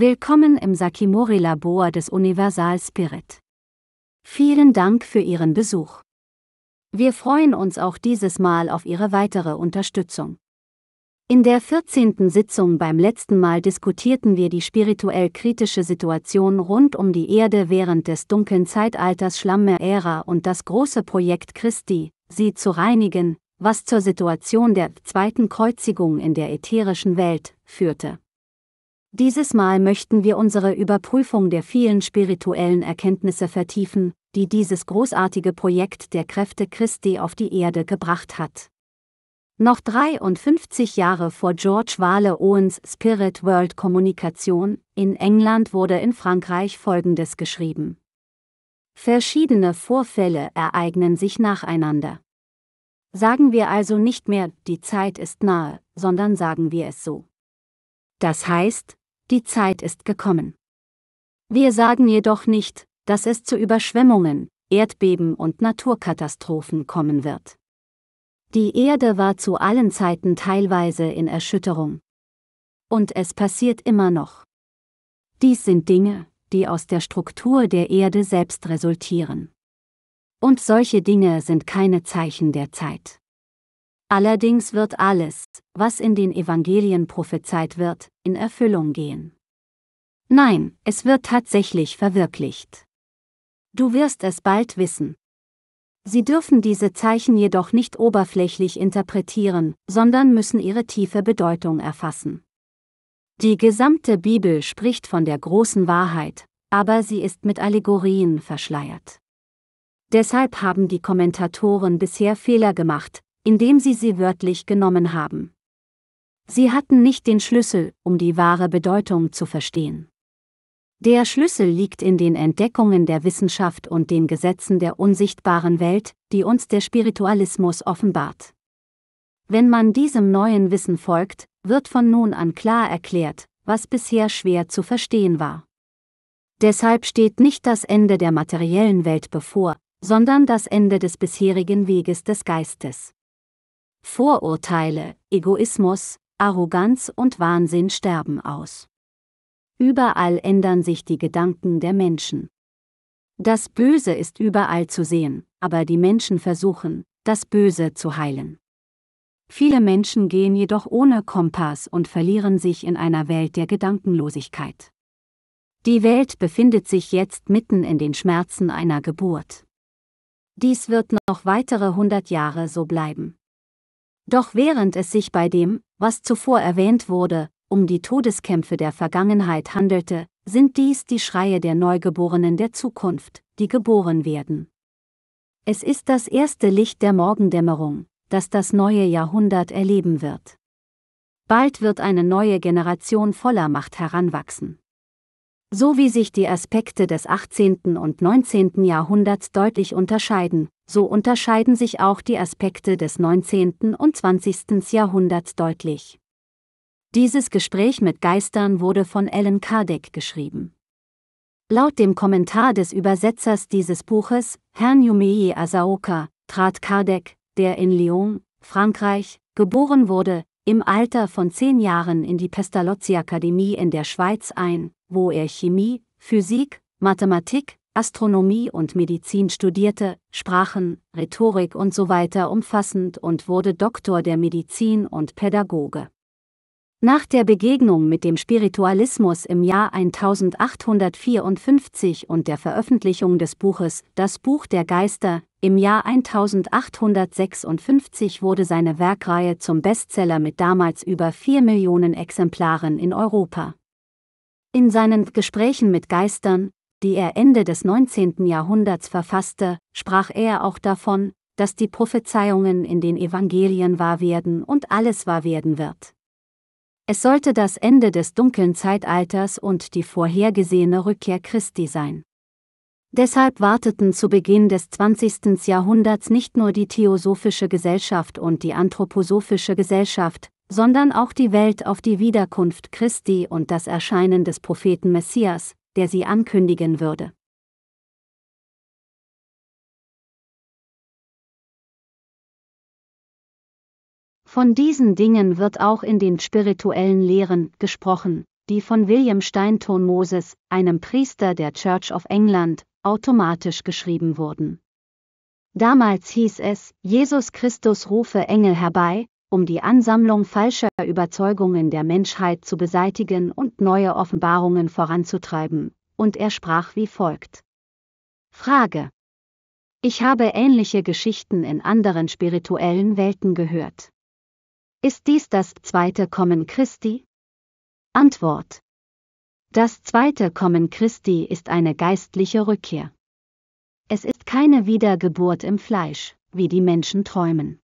Willkommen im Sakimori-Labor des Universal Spirit. Vielen Dank für Ihren Besuch. Wir freuen uns auch dieses Mal auf Ihre weitere Unterstützung. In der 14. Sitzung beim letzten Mal diskutierten wir die spirituell kritische Situation rund um die Erde während des dunklen Zeitalters Schlammer-Ära und das große Projekt Christi, sie zu reinigen, was zur Situation der zweiten Kreuzigung in der ätherischen Welt führte. Dieses Mal möchten wir unsere Überprüfung der vielen spirituellen Erkenntnisse vertiefen, die dieses großartige Projekt der Kräfte Christi auf die Erde gebracht hat. Noch 53 Jahre vor George Wale Owens Spirit World Kommunikation in England wurde in Frankreich Folgendes geschrieben. Verschiedene Vorfälle ereignen sich nacheinander. Sagen wir also nicht mehr, die Zeit ist nahe, sondern sagen wir es so. Das heißt, die Zeit ist gekommen. Wir sagen jedoch nicht, dass es zu Überschwemmungen, Erdbeben und Naturkatastrophen kommen wird. Die Erde war zu allen Zeiten teilweise in Erschütterung. Und es passiert immer noch. Dies sind Dinge, die aus der Struktur der Erde selbst resultieren. Und solche Dinge sind keine Zeichen der Zeit. Allerdings wird alles, was in den Evangelien prophezeit wird, in Erfüllung gehen. Nein, es wird tatsächlich verwirklicht. Du wirst es bald wissen. Sie dürfen diese Zeichen jedoch nicht oberflächlich interpretieren, sondern müssen ihre tiefe Bedeutung erfassen. Die gesamte Bibel spricht von der großen Wahrheit, aber sie ist mit Allegorien verschleiert. Deshalb haben die Kommentatoren bisher Fehler gemacht, indem sie sie wörtlich genommen haben. Sie hatten nicht den Schlüssel, um die wahre Bedeutung zu verstehen. Der Schlüssel liegt in den Entdeckungen der Wissenschaft und den Gesetzen der unsichtbaren Welt, die uns der Spiritualismus offenbart. Wenn man diesem neuen Wissen folgt, wird von nun an klar erklärt, was bisher schwer zu verstehen war. Deshalb steht nicht das Ende der materiellen Welt bevor, sondern das Ende des bisherigen Weges des Geistes. Vorurteile, Egoismus, Arroganz und Wahnsinn sterben aus. Überall ändern sich die Gedanken der Menschen. Das Böse ist überall zu sehen, aber die Menschen versuchen, das Böse zu heilen. Viele Menschen gehen jedoch ohne Kompass und verlieren sich in einer Welt der Gedankenlosigkeit. Die Welt befindet sich jetzt mitten in den Schmerzen einer Geburt. Dies wird noch weitere hundert Jahre so bleiben. Doch während es sich bei dem, was zuvor erwähnt wurde, um die Todeskämpfe der Vergangenheit handelte, sind dies die Schreie der Neugeborenen der Zukunft, die geboren werden. Es ist das erste Licht der Morgendämmerung, das das neue Jahrhundert erleben wird. Bald wird eine neue Generation voller Macht heranwachsen. So wie sich die Aspekte des 18. und 19. Jahrhunderts deutlich unterscheiden, so unterscheiden sich auch die Aspekte des 19. und 20. Jahrhunderts deutlich. Dieses Gespräch mit Geistern wurde von Ellen Kardec geschrieben. Laut dem Kommentar des Übersetzers dieses Buches, Herrn Yumei Asaoka, trat Kardec, der in Lyon, Frankreich, geboren wurde, im Alter von zehn Jahren in die Pestalozzi-Akademie in der Schweiz ein, wo er Chemie, Physik, Mathematik, Astronomie und Medizin studierte, Sprachen, Rhetorik und so weiter umfassend und wurde Doktor der Medizin und Pädagoge. Nach der Begegnung mit dem Spiritualismus im Jahr 1854 und der Veröffentlichung des Buches Das Buch der Geister im Jahr 1856 wurde seine Werkreihe zum Bestseller mit damals über 4 Millionen Exemplaren in Europa. In seinen Gesprächen mit Geistern, die er Ende des 19. Jahrhunderts verfasste, sprach er auch davon, dass die Prophezeiungen in den Evangelien wahr werden und alles wahr werden wird. Es sollte das Ende des dunklen Zeitalters und die vorhergesehene Rückkehr Christi sein. Deshalb warteten zu Beginn des 20. Jahrhunderts nicht nur die theosophische Gesellschaft und die anthroposophische Gesellschaft, sondern auch die Welt auf die Wiederkunft Christi und das Erscheinen des Propheten Messias, der sie ankündigen würde. Von diesen Dingen wird auch in den spirituellen Lehren gesprochen, die von William Steinton Moses, einem Priester der Church of England, automatisch geschrieben wurden. Damals hieß es, Jesus Christus rufe Engel herbei, um die Ansammlung falscher Überzeugungen der Menschheit zu beseitigen und neue Offenbarungen voranzutreiben, und er sprach wie folgt. Frage. Ich habe ähnliche Geschichten in anderen spirituellen Welten gehört. Ist dies das zweite Kommen Christi? Antwort. Das zweite Kommen Christi ist eine geistliche Rückkehr. Es ist keine Wiedergeburt im Fleisch, wie die Menschen träumen.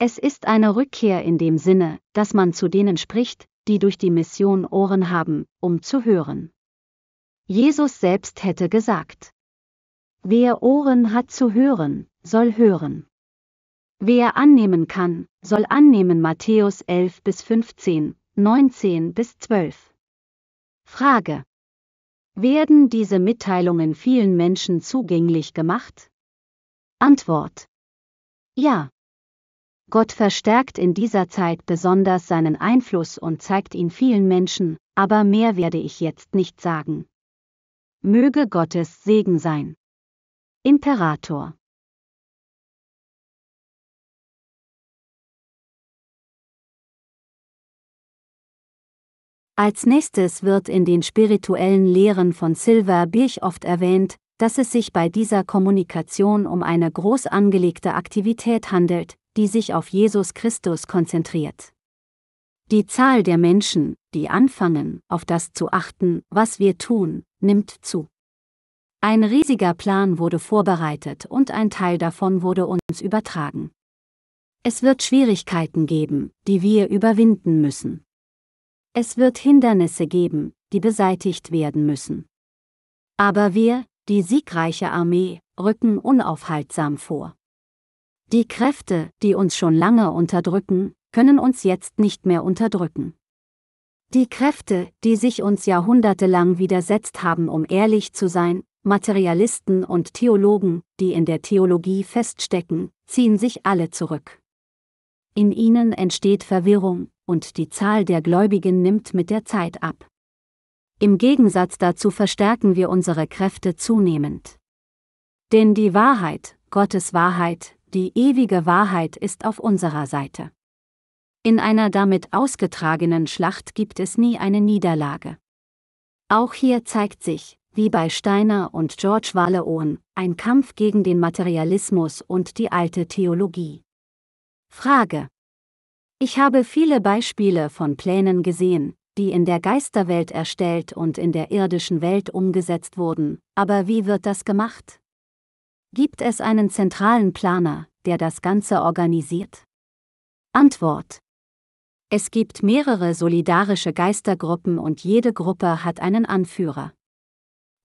Es ist eine Rückkehr in dem Sinne, dass man zu denen spricht, die durch die Mission Ohren haben, um zu hören. Jesus selbst hätte gesagt, Wer Ohren hat zu hören, soll hören. Wer annehmen kann, soll annehmen Matthäus 11 bis 15, 19 bis 12. Frage. Werden diese Mitteilungen vielen Menschen zugänglich gemacht? Antwort. Ja. Gott verstärkt in dieser Zeit besonders seinen Einfluss und zeigt ihn vielen Menschen, aber mehr werde ich jetzt nicht sagen. Möge Gottes Segen sein. Imperator Als nächstes wird in den spirituellen Lehren von Silver Birch oft erwähnt, dass es sich bei dieser Kommunikation um eine groß angelegte Aktivität handelt, die sich auf Jesus Christus konzentriert. Die Zahl der Menschen, die anfangen, auf das zu achten, was wir tun, nimmt zu. Ein riesiger Plan wurde vorbereitet und ein Teil davon wurde uns übertragen. Es wird Schwierigkeiten geben, die wir überwinden müssen. Es wird Hindernisse geben, die beseitigt werden müssen. Aber wir, die siegreiche Armee, rücken unaufhaltsam vor. Die Kräfte, die uns schon lange unterdrücken, können uns jetzt nicht mehr unterdrücken. Die Kräfte, die sich uns jahrhundertelang widersetzt haben, um ehrlich zu sein, Materialisten und Theologen, die in der Theologie feststecken, ziehen sich alle zurück. In ihnen entsteht Verwirrung, und die Zahl der Gläubigen nimmt mit der Zeit ab. Im Gegensatz dazu verstärken wir unsere Kräfte zunehmend. Denn die Wahrheit, Gottes Wahrheit, die ewige Wahrheit ist auf unserer Seite. In einer damit ausgetragenen Schlacht gibt es nie eine Niederlage. Auch hier zeigt sich, wie bei Steiner und George Walleohn, ein Kampf gegen den Materialismus und die alte Theologie. Frage. Ich habe viele Beispiele von Plänen gesehen, die in der Geisterwelt erstellt und in der irdischen Welt umgesetzt wurden, aber wie wird das gemacht? Gibt es einen zentralen Planer, der das Ganze organisiert? Antwort. Es gibt mehrere solidarische Geistergruppen und jede Gruppe hat einen Anführer.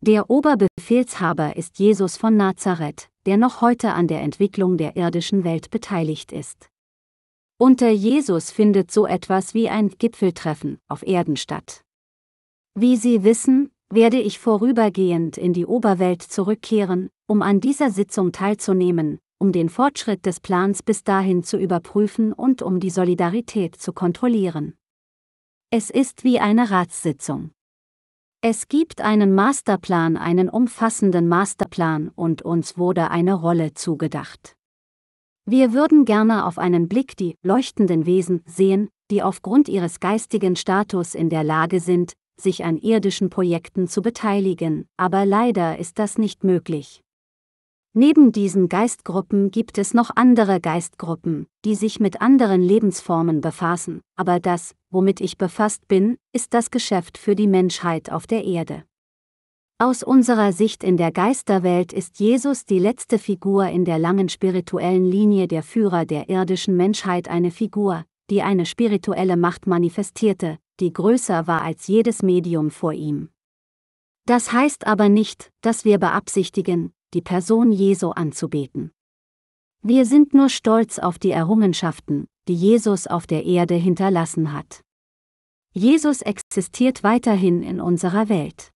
Der Oberbefehlshaber ist Jesus von Nazareth, der noch heute an der Entwicklung der irdischen Welt beteiligt ist. Unter Jesus findet so etwas wie ein Gipfeltreffen auf Erden statt. Wie Sie wissen, werde ich vorübergehend in die Oberwelt zurückkehren, um an dieser Sitzung teilzunehmen, um den Fortschritt des Plans bis dahin zu überprüfen und um die Solidarität zu kontrollieren. Es ist wie eine Ratssitzung. Es gibt einen Masterplan, einen umfassenden Masterplan und uns wurde eine Rolle zugedacht. Wir würden gerne auf einen Blick die leuchtenden Wesen sehen, die aufgrund ihres geistigen Status in der Lage sind, sich an irdischen Projekten zu beteiligen, aber leider ist das nicht möglich. Neben diesen Geistgruppen gibt es noch andere Geistgruppen, die sich mit anderen Lebensformen befassen, aber das, womit ich befasst bin, ist das Geschäft für die Menschheit auf der Erde. Aus unserer Sicht in der Geisterwelt ist Jesus die letzte Figur in der langen spirituellen Linie der Führer der irdischen Menschheit eine Figur, die eine spirituelle Macht manifestierte, die größer war als jedes Medium vor ihm. Das heißt aber nicht, dass wir beabsichtigen, die Person Jesu anzubeten. Wir sind nur stolz auf die Errungenschaften, die Jesus auf der Erde hinterlassen hat. Jesus existiert weiterhin in unserer Welt.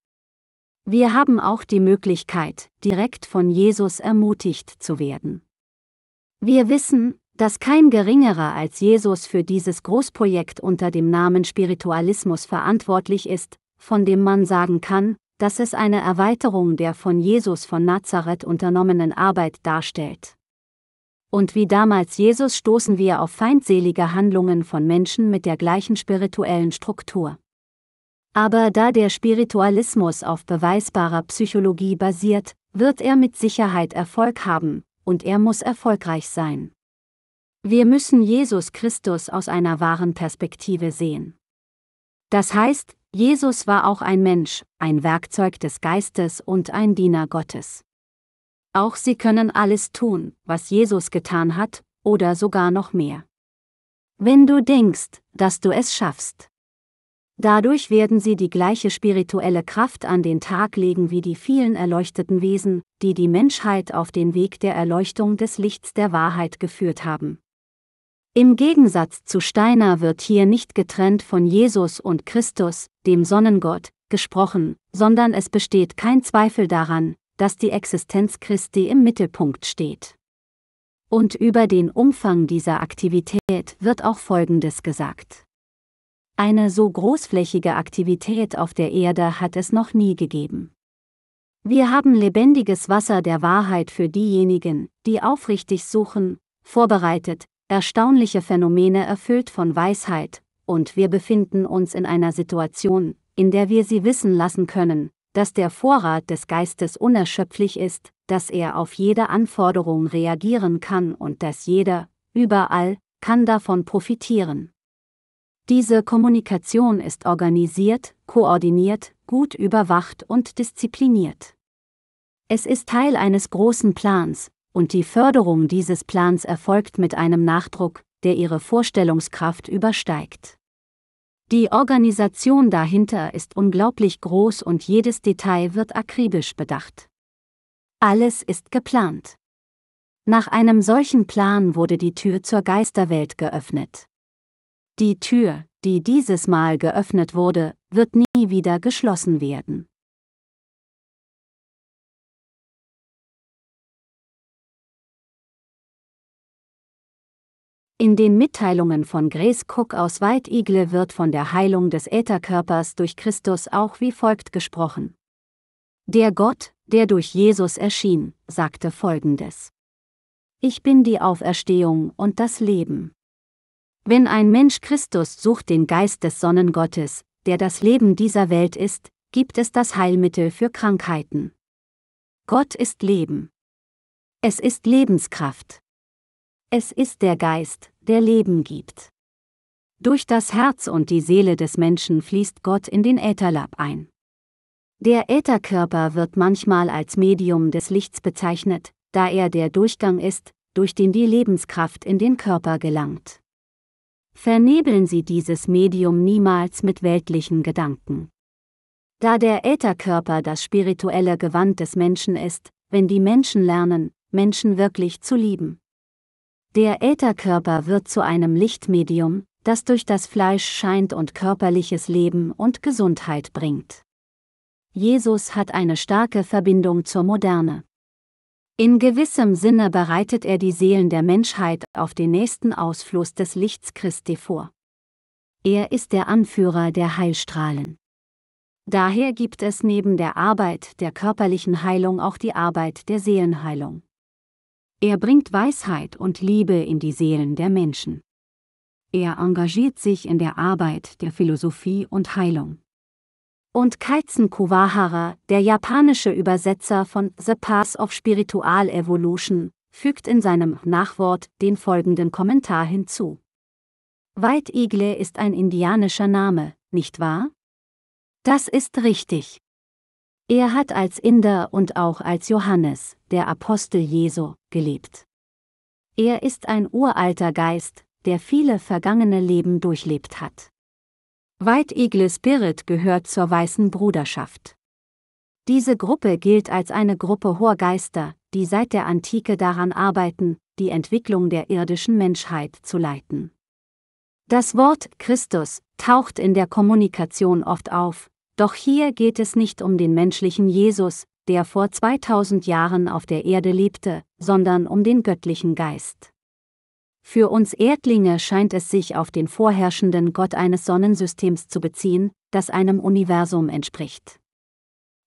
Wir haben auch die Möglichkeit, direkt von Jesus ermutigt zu werden. Wir wissen, dass kein geringerer als Jesus für dieses Großprojekt unter dem Namen Spiritualismus verantwortlich ist, von dem man sagen kann, dass es eine Erweiterung der von Jesus von Nazareth unternommenen Arbeit darstellt. Und wie damals Jesus stoßen wir auf feindselige Handlungen von Menschen mit der gleichen spirituellen Struktur. Aber da der Spiritualismus auf beweisbarer Psychologie basiert, wird er mit Sicherheit Erfolg haben, und er muss erfolgreich sein. Wir müssen Jesus Christus aus einer wahren Perspektive sehen. Das heißt, Jesus war auch ein Mensch, ein Werkzeug des Geistes und ein Diener Gottes. Auch sie können alles tun, was Jesus getan hat, oder sogar noch mehr. Wenn du denkst, dass du es schaffst. Dadurch werden sie die gleiche spirituelle Kraft an den Tag legen wie die vielen erleuchteten Wesen, die die Menschheit auf den Weg der Erleuchtung des Lichts der Wahrheit geführt haben. Im Gegensatz zu Steiner wird hier nicht getrennt von Jesus und Christus, dem Sonnengott, gesprochen, sondern es besteht kein Zweifel daran, dass die Existenz Christi im Mittelpunkt steht. Und über den Umfang dieser Aktivität wird auch Folgendes gesagt. Eine so großflächige Aktivität auf der Erde hat es noch nie gegeben. Wir haben lebendiges Wasser der Wahrheit für diejenigen, die aufrichtig suchen, vorbereitet, erstaunliche Phänomene erfüllt von Weisheit, und wir befinden uns in einer Situation, in der wir sie wissen lassen können, dass der Vorrat des Geistes unerschöpflich ist, dass er auf jede Anforderung reagieren kann und dass jeder, überall, kann davon profitieren. Diese Kommunikation ist organisiert, koordiniert, gut überwacht und diszipliniert. Es ist Teil eines großen Plans, und die Förderung dieses Plans erfolgt mit einem Nachdruck, der ihre Vorstellungskraft übersteigt. Die Organisation dahinter ist unglaublich groß und jedes Detail wird akribisch bedacht. Alles ist geplant. Nach einem solchen Plan wurde die Tür zur Geisterwelt geöffnet. Die Tür, die dieses Mal geöffnet wurde, wird nie wieder geschlossen werden. In den Mitteilungen von Grace Cook aus White wird von der Heilung des Ätherkörpers durch Christus auch wie folgt gesprochen. Der Gott, der durch Jesus erschien, sagte folgendes. Ich bin die Auferstehung und das Leben. Wenn ein Mensch Christus sucht den Geist des Sonnengottes, der das Leben dieser Welt ist, gibt es das Heilmittel für Krankheiten. Gott ist Leben. Es ist Lebenskraft. Es ist der Geist, der Leben gibt. Durch das Herz und die Seele des Menschen fließt Gott in den Ätherlab ein. Der Ätherkörper wird manchmal als Medium des Lichts bezeichnet, da er der Durchgang ist, durch den die Lebenskraft in den Körper gelangt. Vernebeln Sie dieses Medium niemals mit weltlichen Gedanken. Da der Ätherkörper das spirituelle Gewand des Menschen ist, wenn die Menschen lernen, Menschen wirklich zu lieben, der Ätherkörper wird zu einem Lichtmedium, das durch das Fleisch scheint und körperliches Leben und Gesundheit bringt. Jesus hat eine starke Verbindung zur Moderne. In gewissem Sinne bereitet er die Seelen der Menschheit auf den nächsten Ausfluss des Lichts Christi vor. Er ist der Anführer der Heilstrahlen. Daher gibt es neben der Arbeit der körperlichen Heilung auch die Arbeit der Seelenheilung. Er bringt Weisheit und Liebe in die Seelen der Menschen. Er engagiert sich in der Arbeit der Philosophie und Heilung. Und Kaizen Kuwahara, der japanische Übersetzer von The Path of Spiritual Evolution, fügt in seinem Nachwort den folgenden Kommentar hinzu. White ist ein indianischer Name, nicht wahr? Das ist richtig. Er hat als Inder und auch als Johannes, der Apostel Jesu, gelebt. Er ist ein uralter Geist, der viele vergangene Leben durchlebt hat. White Eagle Spirit gehört zur Weißen Bruderschaft. Diese Gruppe gilt als eine Gruppe hoher Geister, die seit der Antike daran arbeiten, die Entwicklung der irdischen Menschheit zu leiten. Das Wort Christus taucht in der Kommunikation oft auf, doch hier geht es nicht um den menschlichen Jesus, der vor 2000 Jahren auf der Erde lebte, sondern um den göttlichen Geist. Für uns Erdlinge scheint es sich auf den vorherrschenden Gott eines Sonnensystems zu beziehen, das einem Universum entspricht.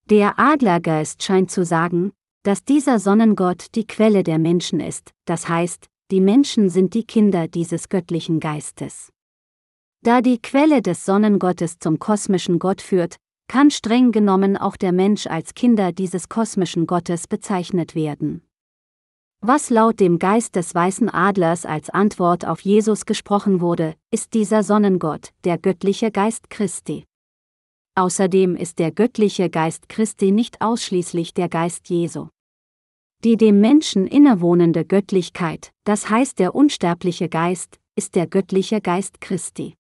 Der Adlergeist scheint zu sagen, dass dieser Sonnengott die Quelle der Menschen ist, das heißt, die Menschen sind die Kinder dieses göttlichen Geistes. Da die Quelle des Sonnengottes zum kosmischen Gott führt, kann streng genommen auch der Mensch als Kinder dieses kosmischen Gottes bezeichnet werden. Was laut dem Geist des weißen Adlers als Antwort auf Jesus gesprochen wurde, ist dieser Sonnengott, der göttliche Geist Christi. Außerdem ist der göttliche Geist Christi nicht ausschließlich der Geist Jesu. Die dem Menschen innewohnende Göttlichkeit, das heißt der unsterbliche Geist, ist der göttliche Geist Christi.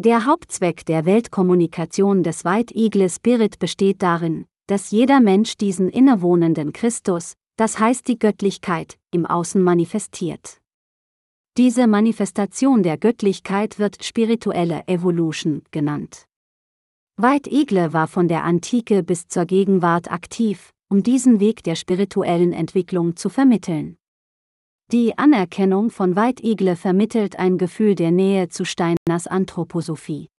Der Hauptzweck der Weltkommunikation des White Eagle Spirit besteht darin, dass jeder Mensch diesen innewohnenden Christus, das heißt die Göttlichkeit, im Außen manifestiert. Diese Manifestation der Göttlichkeit wird spirituelle Evolution genannt. White Eagle war von der Antike bis zur Gegenwart aktiv, um diesen Weg der spirituellen Entwicklung zu vermitteln. Die Anerkennung von Weidigle vermittelt ein Gefühl der Nähe zu Steiners Anthroposophie.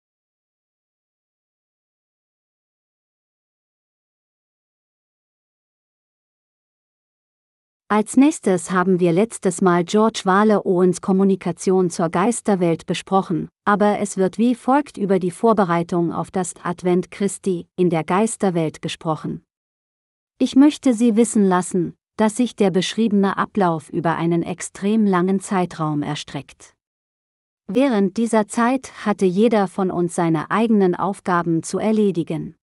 Als nächstes haben wir letztes Mal George Wale Owens Kommunikation zur Geisterwelt besprochen, aber es wird wie folgt über die Vorbereitung auf das Advent Christi in der Geisterwelt gesprochen. Ich möchte Sie wissen lassen, dass sich der beschriebene Ablauf über einen extrem langen Zeitraum erstreckt. Während dieser Zeit hatte jeder von uns seine eigenen Aufgaben zu erledigen.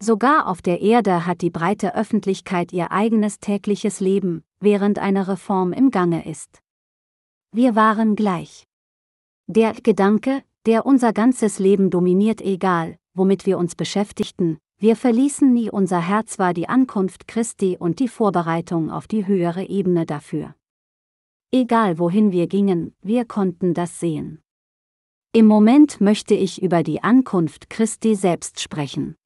Sogar auf der Erde hat die breite Öffentlichkeit ihr eigenes tägliches Leben, während eine Reform im Gange ist. Wir waren gleich. Der Gedanke, der unser ganzes Leben dominiert, egal, womit wir uns beschäftigten, wir verließen nie unser Herz war die Ankunft Christi und die Vorbereitung auf die höhere Ebene dafür. Egal wohin wir gingen, wir konnten das sehen. Im Moment möchte ich über die Ankunft Christi selbst sprechen.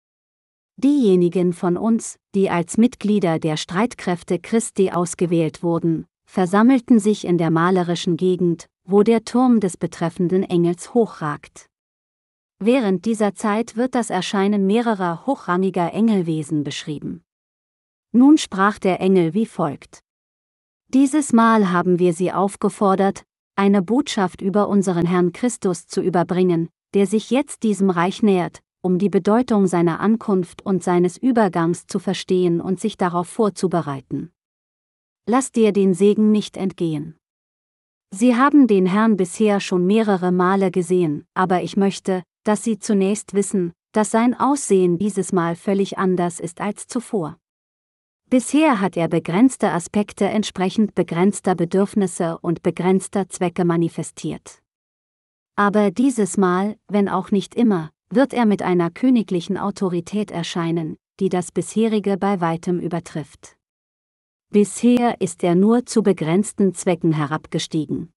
Diejenigen von uns, die als Mitglieder der Streitkräfte Christi ausgewählt wurden, versammelten sich in der malerischen Gegend, wo der Turm des betreffenden Engels hochragt. Während dieser Zeit wird das Erscheinen mehrerer hochrangiger Engelwesen beschrieben. Nun sprach der Engel wie folgt. Dieses Mal haben wir Sie aufgefordert, eine Botschaft über unseren Herrn Christus zu überbringen, der sich jetzt diesem Reich nähert, um die Bedeutung seiner Ankunft und seines Übergangs zu verstehen und sich darauf vorzubereiten. Lass dir den Segen nicht entgehen. Sie haben den Herrn bisher schon mehrere Male gesehen, aber ich möchte, dass sie zunächst wissen, dass sein Aussehen dieses Mal völlig anders ist als zuvor. Bisher hat er begrenzte Aspekte entsprechend begrenzter Bedürfnisse und begrenzter Zwecke manifestiert. Aber dieses Mal, wenn auch nicht immer, wird er mit einer königlichen Autorität erscheinen, die das bisherige bei weitem übertrifft. Bisher ist er nur zu begrenzten Zwecken herabgestiegen.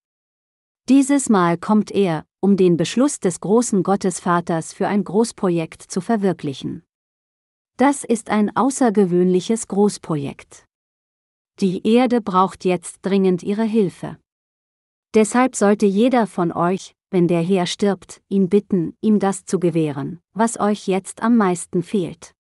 Dieses Mal kommt er, um den Beschluss des großen Gottesvaters für ein Großprojekt zu verwirklichen. Das ist ein außergewöhnliches Großprojekt. Die Erde braucht jetzt dringend ihre Hilfe. Deshalb sollte jeder von euch, wenn der Herr stirbt, ihn bitten, ihm das zu gewähren, was euch jetzt am meisten fehlt.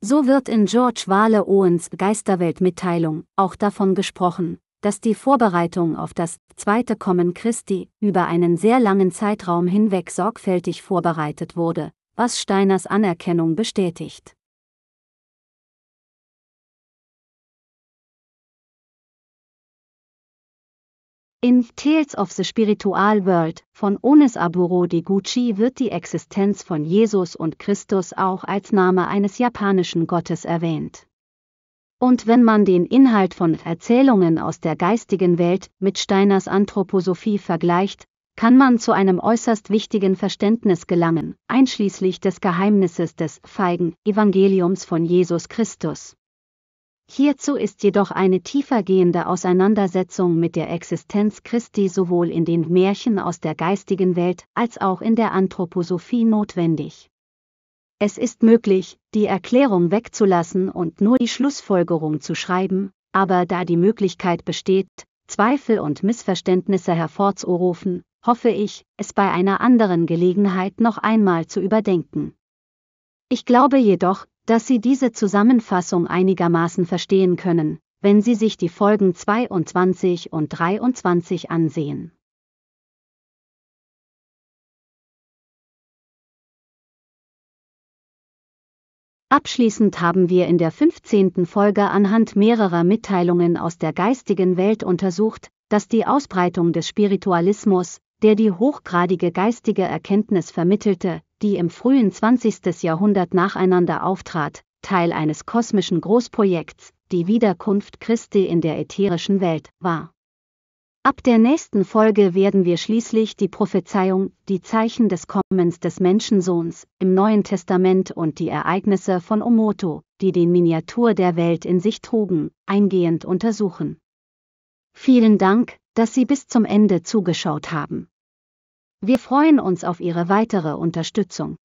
So wird in George Wale Owens Geisterweltmitteilung auch davon gesprochen, dass die Vorbereitung auf das zweite Kommen Christi über einen sehr langen Zeitraum hinweg sorgfältig vorbereitet wurde, was Steiners Anerkennung bestätigt. In Tales of the Spiritual World von Ones Aburo de Gucci wird die Existenz von Jesus und Christus auch als Name eines japanischen Gottes erwähnt. Und wenn man den Inhalt von Erzählungen aus der geistigen Welt mit Steiners Anthroposophie vergleicht, kann man zu einem äußerst wichtigen Verständnis gelangen, einschließlich des Geheimnisses des feigen Evangeliums von Jesus Christus. Hierzu ist jedoch eine tiefergehende Auseinandersetzung mit der Existenz Christi sowohl in den Märchen aus der geistigen Welt als auch in der Anthroposophie notwendig. Es ist möglich, die Erklärung wegzulassen und nur die Schlussfolgerung zu schreiben, aber da die Möglichkeit besteht, Zweifel und Missverständnisse hervorzurufen, hoffe ich, es bei einer anderen Gelegenheit noch einmal zu überdenken. Ich glaube jedoch, dass Sie diese Zusammenfassung einigermaßen verstehen können, wenn Sie sich die Folgen 22 und 23 ansehen. Abschließend haben wir in der 15. Folge anhand mehrerer Mitteilungen aus der geistigen Welt untersucht, dass die Ausbreitung des Spiritualismus, der die hochgradige geistige Erkenntnis vermittelte, die im frühen 20. Jahrhundert nacheinander auftrat, Teil eines kosmischen Großprojekts, die Wiederkunft Christi in der ätherischen Welt, war. Ab der nächsten Folge werden wir schließlich die Prophezeiung, die Zeichen des Kommens des Menschensohns im Neuen Testament und die Ereignisse von Omoto, die den Miniatur der Welt in sich trugen, eingehend untersuchen. Vielen Dank, dass Sie bis zum Ende zugeschaut haben. Wir freuen uns auf Ihre weitere Unterstützung.